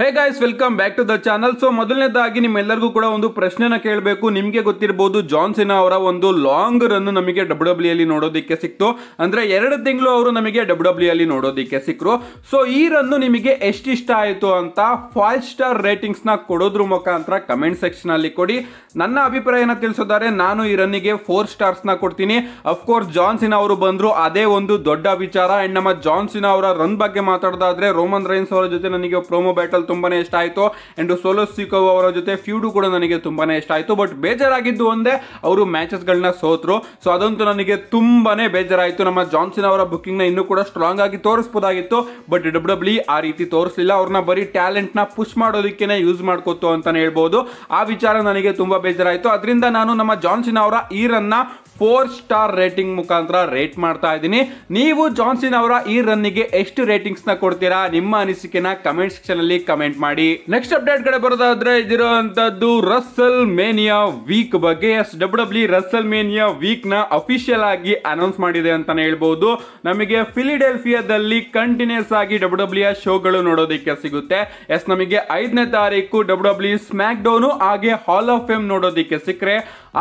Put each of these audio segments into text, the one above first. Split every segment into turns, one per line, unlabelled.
hey guys welcome back to the channel so ಮೊದಲನೇದಾಗಿ ನಿಮ್ಮೆಲ್ಲರಿಗೂ ಕೂಡ ಒಂದು ಪ್ರಶ್ನೆನ ಕೇಳಬೇಕು ನಿಮಗೆ ಗೊತ್ತಿರಬಹುದು ಜಾನ್ಸಿನ ಅವರ ಒಂದು ಲಾಂಗ್ ರನ್ ನಮಗೆ ಡಬ್ಲ್ಯೂ ಡಬ್ಲ್ಯೂ e ಅಲ್ಲಿ ನೋಡೋದಕ್ಕೆ ಸಿಕ್ತು ಅಂದರೆ ಎರಡು ತಿಂಗಳು ಅವರು ನಮಗೆ ಡಬ್ಲ್ಯೂ ಡಬ್ಲ್ಯೂ e ಅಲ್ಲಿ ನೋಡೋದಕ್ಕೆ ಸಿಕ್ಕರು ಸೊ ಈ ರನ್ನು ನಿಮಗೆ ಎಷ್ಟಿಷ್ಟ ಆಯಿತು ಅಂತ ಫೈವ್ ಸ್ಟಾರ್ ರೇಟಿಂಗ್ಸ್ನ ಕೊಡೋದ್ರ ಮುಖಾಂತರ ಕಮೆಂಟ್ ಸೆಕ್ಷನ್ ಅಲ್ಲಿ ಕೊಡಿ ನನ್ನ ಅಭಿಪ್ರಾಯನ ತಿಳಿಸೋದಾರೆ ನಾನು ಈ ರನ್ನಿಗೆ ಫೋರ್ ಸ್ಟಾರ್ಸ್ನ ಕೊಡ್ತೀನಿ ಅಫ್ಕೋರ್ಸ್ ಸಿನಾ ಅವರು ಬಂದರು ಅದೇ ಒಂದು ದೊಡ್ಡ ವಿಚಾರ ಆ್ಯಂಡ್ ನಮ್ಮ ಜಾನ್ಸಿನ ಅವರ ರನ್ ಬಗ್ಗೆ ಮಾತಾಡೋದಾದ್ರೆ ರೋಮನ್ ರೈನ್ಸ್ ಅವರ ಜೊತೆ ನನಗೆ ಪ್ರೋಮೋ ಬ್ಯಾಟಲ್ ತುಂಬಾ ಇಷ್ಟ ಆಯಿತು ಆ್ಯಂಡ್ ಸೋಲೋ ಸಿಕೋ ಅವರ ಜೊತೆ ಫ್ಯೂಡು ಕೂಡ ನನಗೆ ತುಂಬಾ ಇಷ್ಟ ಆಯಿತು ಬಟ್ ಬೇಜಾರಾಗಿದ್ದು ಒಂದೇ ಅವರು ಮ್ಯಾಚಸ್ಗಳನ್ನ ಸೋತರು ಸೊ ಅದಂತೂ ನನಗೆ ತುಂಬಾ ಬೇಜಾರಾಯಿತು ನಮ್ಮ ಜಾನ್ಸನ್ ಅವರ ಬುಕ್ಕಿಂಗ್ನ ಇನ್ನೂ ಕೂಡ ಸ್ಟ್ರಾಂಗ್ ಆಗಿ ತೋರಿಸ್ಬೋದಾಗಿತ್ತು ಬಟ್ ಡಬ್ಲ್ಯೂ ಡಬ್ಲಿ ಆ ರೀತಿ ತೋರಿಸಲಿಲ್ಲ ಅವ್ರನ್ನ ಬರೀ ಟ್ಯಾಲೆಂಟ್ನ ಪುಷ್ ಮಾಡೋದಕ್ಕೇನೆ ಯೂಸ್ ಮಾಡ್ಕೊತು ಅಂತಲೇ ಹೇಳ್ಬೋದು ಆ ವಿಚಾರ ನನಗೆ ತುಂಬ ಬೇಜಾರಾಯಿತು ಅದರಿಂದ ನಾನು ನಮ್ಮ ಜಾನ್ಸನ್ ಅವರ ಈ ರನ್ನ ಫೋರ್ ಸ್ಟಾರ್ ರೇಟಿಂಗ್ ಮುಖಾಂತರ ರೇಟ್ ಮಾಡ್ತಾ ಇದ್ದೀನಿ ನೀವು ಜಾನ್ಸಿನ್ ಅವರ ಈ ರನ್ನಿಗೆ ಎಷ್ಟು ರೇಟಿಂಗ್ಸ್ ನ ಕೊಡ್ತೀರಾ ನಿಮ್ಮ ಅನಿಸಿಕೆನ ಕಮೆಂಟ್ ಸೆಕ್ಷನ್ ಅಲ್ಲಿ ಕಮೆಂಟ್ ಮಾಡಿ ನೆಕ್ಸ್ಟ್ ಅಪ್ಡೇಟ್ ಕಡೆ ಬರೋದಾದ್ರೆ ಇದಿರುವಂತದ್ದು ರಸಲ್ ಮೇನಿಯಾ ವೀಕ್ ಬಗ್ಗೆ yes W W WrestleMania week ನ ಅಫಿಷಿಯಲ್ ಆಗಿ ಅನೌನ್ಸ್ ಮಾಡಿದೆ ಅಂತಾನೆ ಹೇಳ್ಬಹುದು ನಮಗೆ ಫಿಲಿಡೆಲ್ಫಿಯಾದಲ್ಲಿ ಕಂಟಿನ್ಯೂಸ್ ಆಗಿ ಡಬ್ಲ್ಯೂ e ಡಬ್ಲ್ಯೂ ಶೋಗಳು ನೋಡೋದಕ್ಕೆ ಸಿಗುತ್ತೆ ಎಸ್ ನಮಗೆ ಐದನೇ ತಾರೀಕು ಡಬ್ಲ್ಯೂ ಡಬ್ಲ್ಯೂ ಸ್ಮ್ಯಾಕ್ ಡೌನು ಹಾಗೆ ಹಾಲ್ ಆಫ್ ಫೇಮ್ ನೋಡೋದಕ್ಕೆ ಸಿಕ್ಕರೆ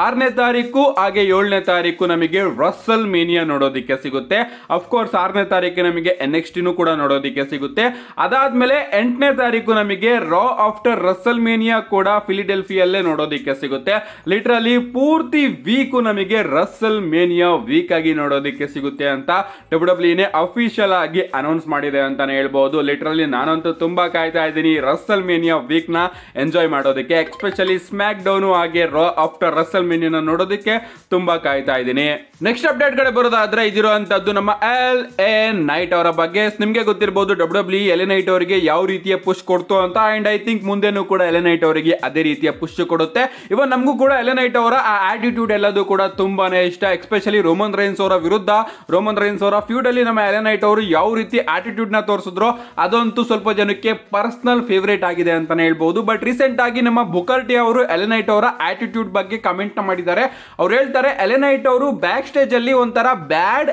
ಆರನೇ ತಾರೀಕು ಹಾಗೆ ಏಳನೇ ತಾರೀಕು ನಮಗೆ ರಸಲ್ ಮೇನಿಯಾ ನೋಡೋದಕ್ಕೆ ಸಿಗುತ್ತೆ ಅಫ್ಕೋರ್ಸ್ ಆರನೇ ತಾರೀಕು ನಮಗೆ ಎನ್ ಎಕ್ಸ್ ಟಿನೂ ಕೂಡ ನೋಡೋದಿಕ್ಕೆ ಸಿಗುತ್ತೆ ಅದಾದ್ಮೇಲೆ ಎಂಟನೇ ತಾರೀಕು ನಮಗೆ ರಾ ಆಫ್ಟರ್ ರಸ್ಸಲ್ ಮೇನಿಯಾ ಕೂಡ ಫಿಲಿಡೆಲ್ಫಿಯಲ್ಲೇ ನೋಡೋದಿಕ್ಕೆ ಸಿಗುತ್ತೆ ಲಿಟ್ರಲಿ ಪೂರ್ತಿ ವೀಕು ನಮಗೆ ರಸಲ್ ಮೇನಿಯಾ ವೀಕ್ ಆಗಿ ನೋಡೋದಕ್ಕೆ ಸಿಗುತ್ತೆ ಅಂತ ಡಬ್ಲ್ಯೂ ಡಬ್ಲ್ಯೂನೇ ಅಫಿಷಿಯಲ್ ಆಗಿ ಅನೌನ್ಸ್ ಮಾಡಿದೆ ಅಂತಾನೆ ಹೇಳ್ಬಹುದು ಲಿಟ್ರಲಿ ನಾನಂತೂ ತುಂಬಾ ಕಾಯ್ತಾ ಇದ್ದೀನಿ ರಸ್ಸಲ್ ಮೇನಿಯಾ ವೀಕ್ ನ ಎಂಜಾಯ್ ಮಾಡೋದಕ್ಕೆ ಎಕ್ಸ್ಪೆಷಲಿ ಸ್ಮ್ಯಾಕ್ ಡೌನು ಹಾಗೆ ರಾ ಆಫ್ಟರ್ ರಸ್ಸಲ್ ಡಿಜಿಟಲ್ ಮಿನಿನ ನೋಡೋದಕ್ಕೆ ತುಂಬಾ ಕಾಯ್ತಾ ಇದ್ದೀನಿ ನೆಕ್ಸ್ಟ್ ಅಪ್ಡೇಟ್ ಕಡೆ ಬರೋದಾದ್ರೆ ಇದಿರುವಂತದ್ದು ನಮ್ಮ ಎಲ್ ಎ ನೈಟ್ ಅವರ ಬಗ್ಗೆ ನಿಮ್ಗೆ ಗೊತ್ತಿರಬಹುದು ಡಬ್ಲ್ಯೂ ಡಬ್ಲ್ಯೂ ಎಲೆ e ನೈಟ್ ಅವರಿಗೆ ಯಾವ ರೀತಿಯ ಪುಷ್ ಕೊಡ್ತು ಅಂತ ಅಂಡ್ ಐ ಥಿಂಕ್ ಮುಂದೆನೂ ಕೂಡ ಎಲೆ ನೈಟ್ ಅವರಿಗೆ ಅದೇ ರೀತಿಯ ಪುಷ್ ಕೊಡುತ್ತೆ ಇವನ್ ನಮಗೂ ಕೂಡ ಎಲೆ ನೈಟ್ ಅವರ ಆ ಆಟಿಟ್ಯೂಡ್ ಎಲ್ಲದೂ ಕೂಡ ತುಂಬಾನೇ ಇಷ್ಟ ಎಸ್ಪೆಷಲಿ ರೋಮನ್ ರೈನ್ಸ್ ಅವರ ವಿರುದ್ಧ ರೋಮನ್ ರೈನ್ಸ್ ಅವರ ಫ್ಯೂಡ್ ಅಲ್ಲಿ ನಮ್ಮ ಎಲೆ ನೈಟ್ ಅವರು ಯಾವ ರೀತಿ ಆಟಿಟ್ಯೂಡ್ ನ ತೋರಿಸಿದ್ರು ಅದಂತೂ ಸ್ವಲ್ಪ ಜನಕ್ಕೆ ಪರ್ಸನಲ್ ಫೇವರೇಟ್ ಆಗಿದೆ ಅಂತಾನೆ ಹೇಳ್ಬಹುದು ಬಟ್ ರೀಸೆಂಟ್ ಆಗಿ ನಮ್ಮ ಬುಕರ್ಟಿ ಅವರು ಎಲೆ ನೈಟ್ ಅವರ ಆಟಿಟ್ಯೂಡ್ ಬಗ್ಗೆ ಕಮೆಂಟ್ ಪಾಯಿಂಟ್ನ ಮಾಡಿದ್ದಾರೆ ಅವ್ರು ಹೇಳ್ತಾರೆ ಎಲೆನೈಟ್ ಅವರು ಬ್ಯಾಕ್ ಸ್ಟೇಜಲ್ಲಿ ಒಂಥರ ಬ್ಯಾಡ್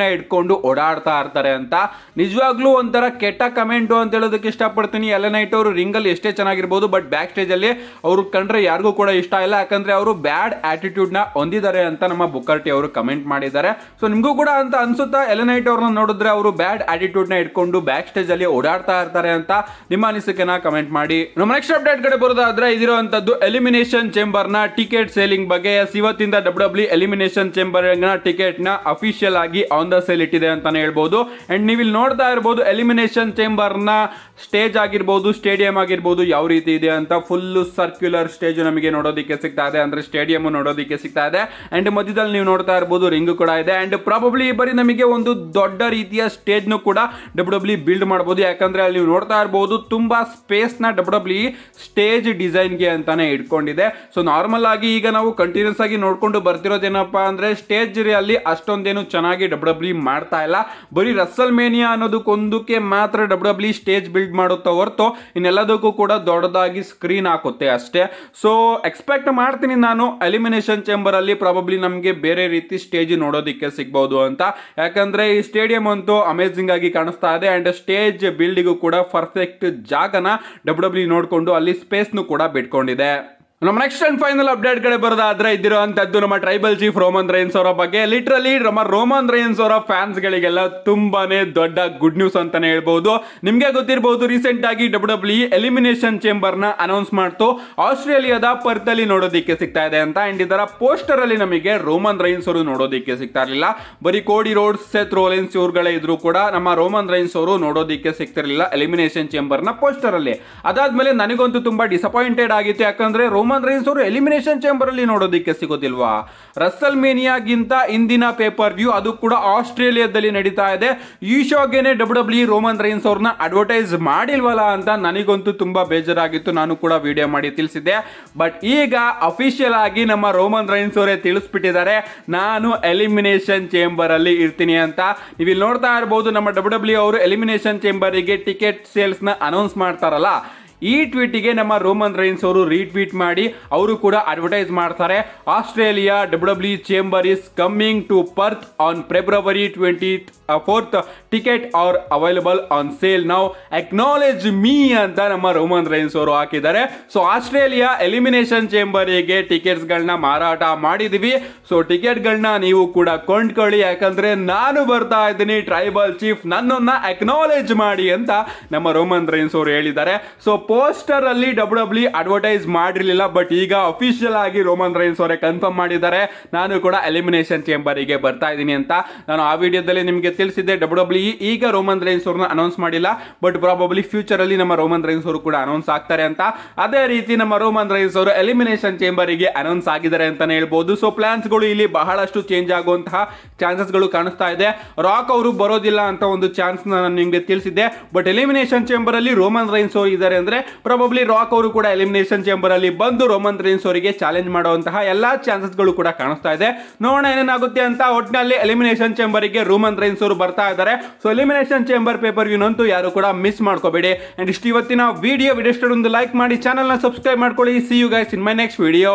ನ ಇಟ್ಕೊಂಡು ಓಡಾಡ್ತಾ ಇರ್ತಾರೆ ಅಂತ ನಿಜವಾಗ್ಲೂ ಒಂಥರ ಕೆಟ್ಟ ಕಮೆಂಟು ಅಂತ ಹೇಳೋದಕ್ಕೆ ಇಷ್ಟಪಡ್ತೀನಿ ಎಲೆನೈಟ್ ಅವರು ರಿಂಗಲ್ಲಿ ಎಷ್ಟೇ ಚೆನ್ನಾಗಿರ್ಬೋದು ಬಟ್ ಬ್ಯಾಕ್ ಸ್ಟೇಜ್ ಅಲ್ಲಿ ಅವರು ಕಂಡ್ರೆ ಯಾರಿಗೂ ಕೂಡ ಇಷ್ಟ ಇಲ್ಲ ಯಾಕಂದ್ರೆ ಅವರು ಬ್ಯಾಡ್ ನ ಹೊಂದಿದ್ದಾರೆ ಅಂತ ನಮ್ಮ ಬುಕ್ಕರ್ಟಿ ಅವರು ಕಮೆಂಟ್ ಮಾಡಿದ್ದಾರೆ ಸೊ ನಿಮಗೂ ಕೂಡ ಅಂತ ಅನ್ಸುತ್ತಾ ಎಲೆನೈಟ್ ಅವ್ರನ್ನ ನೋಡಿದ್ರೆ ಅವರು ಬ್ಯಾಡ್ ನ ಇಟ್ಕೊಂಡು ಬ್ಯಾಕ್ ಸ್ಟೇಜ್ ಅಲ್ಲಿ ಓಡಾಡ್ತಾ ಇರ್ತಾರೆ ಅಂತ ನಿಮ್ಮ ಅನಿಸಿಕೆನ ಕಮೆಂಟ್ ಮಾಡಿ ನಮ್ಮ ನೆಕ್ಸ್ಟ್ ಅಪ್ಡೇಟ್ ಕಡೆ ಬರೋದಾದ್ರೆ ಇದಿರುವಂಥದ್ದು ಎಲಿಮಿನೇಷನ್ ನ ಟಿಕೆಟ್ಸ್ ಸೇಲಿಂಗ್ ಬಗ್ಗೆ ಇವತ್ತಿಂದ ಡಬ್ಲ್ಯೂ ಡಬ್ಲ್ಯೂ ಎಲಿಮಿನೇಷನ್ ಚೇಂಬರ್ ನ ಟಿಕೆಟ್ ನ ಅಫಿಷಿಯಲ್ ಆಗಿ ಆನ್ ದ ಸೇಲ್ ಇಟ್ಟಿದೆ ಅಂತಾನೆ ಹೇಳ್ಬಹುದು ಅಂಡ್ ನೀವು ಇಲ್ಲಿ ನೋಡ್ತಾ ಇರಬಹುದು ಎಲಿಮಿನೇಷನ್ ಚೇಂಬರ್ ನ ಸ್ಟೇಜ್ ಆಗಿರ್ಬೋದು ಸ್ಟೇಡಿಯಂ ಆಗಿರ್ಬೋದು ಯಾವ ರೀತಿ ಇದೆ ಅಂತ ಫುಲ್ ಸರ್ಕ್ಯುಲರ್ ಸ್ಟೇಜ್ ನಮಗೆ ನೋಡೋದಕ್ಕೆ ಸಿಗ್ತಾ ಇದೆ ಅಂದ್ರೆ ಸ್ಟೇಡಿಯಂ ನೋಡೋದಿಕ್ಕೆ ಸಿಗ್ತಾ ಇದೆ ಅಂಡ್ ಮಧ್ಯದಲ್ಲಿ ನೀವು ನೋಡ್ತಾ ಇರಬಹುದು ರಿಂಗ್ ಕೂಡ ಇದೆ ಅಂಡ್ ಪ್ರಾಬಬ್ಲಿ ಈ ನಮಗೆ ಒಂದು ದೊಡ್ಡ ರೀತಿಯ ಸ್ಟೇಜ್ ನು ಕೂಡ ಡಬ್ಲ್ಯೂ ಬಿಲ್ಡ್ ಮಾಡಬಹುದು ಯಾಕಂದ್ರೆ ಅಲ್ಲಿ ನೀವು ನೋಡ್ತಾ ಇರಬಹುದು ತುಂಬಾ ಸ್ಪೇಸ್ ನ ಡಬ್ಲ್ಯೂ ಸ್ಟೇಜ್ ಡಿಸೈನ್ ಗೆ ಅಂತಾನೆ ಇಟ್ಕೊಂಡಿದೆ ಸೊ ನಾರ್ಮಲ್ ಆಗಿ ಈಗ ನಾವು ಕಂಟಿನ್ಯೂಸ್ ಆಗಿ ನೋಡ್ಕೊಂಡು ಬರ್ತಿರೋದೇನಪ್ಪ ಅಂದ್ರೆ ಸ್ಟೇಜ್ ಅಲ್ಲಿ ಅಷ್ಟೊಂದೇನು ಚೆನ್ನಾಗಿ ಡಬ್ಲ್ಯೂ e ಮಾಡ್ತಾ ಇಲ್ಲ ಬರೀ ರಸಲ್ ಮೇನಿಯಾ ಅನ್ನೋದಕ್ಕೊಂದಕ್ಕೆ ಮಾತ್ರ ಡಬ್ಲ್ಯೂ ಸ್ಟೇಜ್ ಬಿಲ್ಡ್ ಮಾಡುತ್ತಾ ಹೊರತು ಇನ್ನೆಲ್ಲದಕ್ಕೂ ಕೂಡ ದೊಡ್ಡದಾಗಿ ಸ್ಕ್ರೀನ್ ಹಾಕುತ್ತೆ ಅಷ್ಟೇ ಸೊ ಎಕ್ಸ್ಪೆಕ್ಟ್ ಮಾಡ್ತೀನಿ ನಾನು ಎಲಿಮಿನೇಷನ್ ಚೇಂಬರ್ ಅಲ್ಲಿ ಪ್ರಾಬಬ್ಲಿ ನಮಗೆ ಬೇರೆ ರೀತಿ ಸ್ಟೇಜ್ ನೋಡೋದಿಕ್ಕೆ ಸಿಗ್ಬಹುದು ಅಂತ ಯಾಕಂದ್ರೆ ಈ ಸ್ಟೇಡಿಯಂ ಅಂತೂ ಅಮೇಝಿಂಗ್ ಆಗಿ ಕಾಣಿಸ್ತಾ ಇದೆ ಅಂಡ್ ಸ್ಟೇಜ್ ಬಿಲ್ಡಿಗೂ ಕೂಡ ಪರ್ಫೆಕ್ಟ್ ಜಾಗನ ಡಬ್ಲ್ಯೂ e ನೋಡಿಕೊಂಡು ಅಲ್ಲಿ ಸ್ಪೇಸ್ನು ಕೂಡ ಬಿಟ್ಕೊಂಡಿದೆ ನಮ್ಮ ನೆಕ್ಸ್ಟ್ ಅಂಡ್ ಫೈನಲ್ ಅಪ್ಡೇಟ್ ಕಡೆ ಬರೋದಾದ್ರೆ ಇದ್ದಿರೋ ಅಂತದ್ದು ನಮ್ಮ ಟ್ರೈಬಲ್ ಚೀಫ್ ರೋಮನ್ ರೈನ್ಸ್ ಅವರ ಬಗ್ಗೆ ಲಿಟ್ರಲಿ ನಮ್ಮ ರೋಮನ್ ರೈನ್ಸ್ ಅವರ ಫ್ಯಾನ್ಸ್ ಗಳಿಗೆಲ್ಲ ತುಂಬಾನೇ ದೊಡ್ಡ ಗುಡ್ ನ್ಯೂಸ್ ಅಂತಾನೆ ಹೇಳ್ಬಹುದು ನಿಮ್ಗೆ ಗೊತ್ತಿರಬಹುದು ರೀಸೆಂಟ್ ಆಗಿ ಡಬ್ಲ್ಯೂ ಡಬ್ಲ್ಯೂ ಎಲಿಮಿನೇಷನ್ ಚೇಂಬರ್ ನ ಅನೌನ್ಸ್ ಮಾಡ್ತು ಆಸ್ಟ್ರೇಲಿಯಾದ ಪರ್ತ್ ನೋಡೋದಿಕ್ಕೆ ಸಿಗ್ತಾ ಇದೆ ಅಂತ ಅಂಡ್ ಇದರ ಪೋಸ್ಟರ್ ಅಲ್ಲಿ ನಮಗೆ ರೋಮನ್ ರೈನ್ಸ್ ಅವರು ನೋಡೋದಿಕ್ಕೆ ಸಿಗ್ತಾ ಇರಲಿಲ್ಲ ಬರೀ ಕೋಡಿ ರೋಡ್ ಸೆತ್ ರೋಲೆನ್ಸ್ ಇವ್ರುಗಳೇ ಇದ್ರು ಕೂಡ ನಮ್ಮ ರೋಮನ್ ರೈನ್ಸ್ ಅವರು ನೋಡೋದಿಕ್ಕೆ ಸಿಗ್ತಿರಲಿಲ್ಲ ಎಲಿಮಿನೇಷನ್ ಚೇಂಬರ್ ನ ಪೋಸ್ಟರ್ ಅಲ್ಲಿ ಅದಾದ್ಮೇಲೆ ನನಗಂತೂ ತುಂಬಾ ಡಿಸಪಾಯಿಂಟೆಡ್ ಆಗಿತ್ತು ಯಾಕಂದ್ರೆ ರೋಮನ್ ರೋಮನ್ ರೈನ್ಸ್ ಅವರು ಎಲಿಮಿನೇಷನ್ ಚೇಂಬರ್ ಅಲ್ಲಿ ನೋಡೋದಕ್ಕೆ ಸಿಗೋದಿಲ್ವಾ ರಸ್ಸಲ್ ಮೇನಿಯಾಗಿಂತ ಇಂದಿನ ಪೇಪರ್ ವ್ಯೂ ಅದು ಕೂಡ ಆಸ್ಟ್ರೇಲಿಯಾದಲ್ಲಿ ನಡೀತಾ ಇದೆ ಈ ಶೋಗೆನೆ ಡಬ್ಲ್ಯೂ ಡಬ್ಲ್ಯೂ ರೋಮನ್ ರೈನ್ಸ್ ಅವ್ರನ್ನ ಅಡ್ವರ್ಟೈಸ್ ಮಾಡಿಲ್ವಲ್ಲ ಅಂತ ನನಗಂತೂ ತುಂಬಾ ಬೇಜಾರಾಗಿತ್ತು ನಾನು ಕೂಡ ವಿಡಿಯೋ ಮಾಡಿ ತಿಳಿಸಿದ್ದೆ ಬಟ್ ಈಗ ಅಫಿಷಿಯಲ್ ಆಗಿ ನಮ್ಮ ರೋಮನ್ ರೈನ್ಸ್ ಅವರೇ ತಿಳಿಸ್ಬಿಟ್ಟಿದ್ದಾರೆ ನಾನು ಎಲಿಮಿನೇಷನ್ ಚೇಂಬರ್ ಅಲ್ಲಿ ಇರ್ತೀನಿ ಅಂತ ನೀವು ಇಲ್ಲಿ ನೋಡ್ತಾ ಇರಬಹುದು ನಮ್ಮ ಡಬ್ಲ್ಯೂ ಡಬ್ಲ್ಯೂ e ಅವರು ಎಲಿಮಿನೇಷನ್ ಚೇಂಬರಿಗೆ ಟಿಕೆಟ್ ಸೇಲ್ಸ್ ನ ಅನೌನ್ಸ್ ಮಾಡ್ತಾರಲ್ಲ ಈ ಟ್ವೀಟಿಗೆ ನಮ್ಮ ರೋಮನ್ ರೈನ್ಸ್ ಅವರು ರೀಟ್ವೀಟ್ ಮಾಡಿ ಅವರು ಕೂಡ ಅಡ್ವರ್ಟೈಸ್ ಮಾಡ್ತಾರೆ Australia W chamber is coming to Perth on February twenty fourth ticket are available on sale ನಾವು ಅಕ್ನಾಲೇಜ್ ಮೀ ಅಂತ ನಮ್ಮ ರೋಮನ್ ರೈನ್ಸ್ ಅವರು ಹಾಕಿದ್ದಾರೆ ಸೊ ಆಸ್ಟ್ರೇಲಿಯಾ ಎಲಿಮಿನೇಷನ್ ಚೇಂಬರಿಗೆ ಟಿಕೆಟ್ಸ್ಗಳನ್ನ ಮಾರಾಟ ಮಾಡಿದ್ವಿ ಸೊ ಟಿಕೆಟ್ಗಳನ್ನ ನೀವು ಕೂಡ ಕೊಂಡ್ಕೊಳ್ಳಿ ಯಾಕಂದ್ರೆ ನಾನು ಬರ್ತಾ ಇದ್ದೀನಿ ಟ್ರೈಬಲ್ ಚೀಫ್ ನನ್ನನ್ನು ಅಕ್ನಾಲೇಜ್ ಮಾಡಿ ಅಂತ ನಮ್ಮ ರೋಮನ್ ರೈನ್ಸ್ ಅವರು ಹೇಳಿದ್ದಾರೆ ಸೊ ಪೋಸ್ಟರ್ ಅಲ್ಲಿ ಡಬ್ಲ್ಯೂ ಡಬ್ಲ್ಯೂ ಅಡ್ವರ್ಟೈಸ್ ಮಾಡಿರಲಿಲ್ಲ ಬಟ್ ಈಗ ಅಫಿಷಿಯಲ್ ಆಗಿ ರೋಮನ್ ರೈನ್ಸ್ ಅವರೇ ಕನ್ಫರ್ಮ್ ಮಾಡಿದ್ದಾರೆ ನಾನು ಕೂಡ ಎಲಿಮಿನೇಷನ್ ಚೇಂಬರಿಗೆ ಬರ್ತಾ ಇದ್ದೀನಿ ಅಂತ ನಾನು ಆ ವಿಡಿಯೋದಲ್ಲಿ ನಿಮಗೆ ತಿಳಿಸಿದೆ ಡಬ್ಲ್ಯೂ ಡಬ್ಲ್ಯೂ e ಈಗ ರೋಮನ್ ರೈನ್ಸ್ ಅವ್ರನ್ನ ಅನೌನ್ಸ್ ಮಾಡಿಲ್ಲ ಬಟ್ ಪ್ರಾಬಬ್ಲಿ ಫ್ಯೂಚರ್ ಅಲ್ಲಿ ನಮ್ಮ ರೋಮನ್ ರೈನ್ಸ್ ಅವರು ಕೂಡ ಅನೌನ್ಸ್ ಆಗ್ತಾರೆ ಅಂತ ಅದೇ ರೀತಿ ನಮ್ಮ ರೋಮನ್ ರೈನ್ಸ್ ಅವರು ಎಲಿಮಿನೇಷನ್ ಚೇಂಬರ್ ಗೆ ಅನೌನ್ಸ್ ಆಗಿದ್ದಾರೆ ಅಂತಾನೆ ಹೇಳ್ಬೋದು ಸೊ ಪ್ಲಾನ್ಸ್ ಗಳು ಇಲ್ಲಿ ಬಹಳಷ್ಟು ಚೇಂಜ್ ಆಗುವಂತಹ ಚಾನ್ಸಸ್ ಗಳು ಕಾಣಿಸ್ತಾ ಇದೆ ರಾಕ್ ಅವರು ಬರೋದಿಲ್ಲ ಅಂತ ಒಂದು ಚಾನ್ಸ್ ನಾನು ನಿಮಗೆ ತಿಳಿಸಿದ್ದೆ ಬಟ್ ಎಲಿಮಿನೇಷನ್ ಚೇಂಬರ್ ಅಲ್ಲಿ ರೋಮನ್ ರೈನ್ಸ್ ಅವರು ಇದ್ದಾರೆ ಅಂದ್ರೆ ಪ್ರಾಬಬ್ಲಿ ರಾಕ್ ಅವರು ಕೂಡ ಎಲಿಮಿನೇಷನ್ ಚೇಂಬರ್ ಅಲ್ಲಿ ಬಂದು ರೋಮನ್ ರೈನ್ಸ್ ಅವರಿಗೆ ಚಾಲೆಂಜ್ ಮಾಡುವಂತಹ ಎಲ್ಲಾ ಚಾನ್ಸಸ್ ಗಳು ಕೂಡ ಕಾಣಿಸ್ತಾ ಇದೆ ನೋಡೋಣ ಏನೇನಾಗುತ್ತೆ ಅಂತ ಒಟ್ಟಿನಲ್ಲಿ ಎಲಿಮಿನೇಷನ್ ಚೇಂಬರ್ ಗೆ ರೋಮನ್ ರೈನ್ಸ್ ಅವರು ಬರ್ತಾ ಇದ್ದಾರೆ ಸೊ ಎಲಿಮಿನೇಷನ್ ಚೇಂಬರ್ ಪೇಪರ್ ವ್ಯೂನಂತೂ ಯಾರು ಕೂಡ ಮಿಸ್ ಮಾಡ್ಕೋಬೇಡಿ ಅಂಡ್ ಇಷ್ಟು ಇವತ್ತಿನ ವಿಡಿಯೋ ವಿಡಿಯೋ ಒಂದು ಲೈಕ್ ಮಾಡಿ ಚಾನಲ್ನ ಸಬ್ಸ್ಕ್ರೈಬ್ ಮಾಡ್ಕೊಳ್ಳಿ see you guys in my next video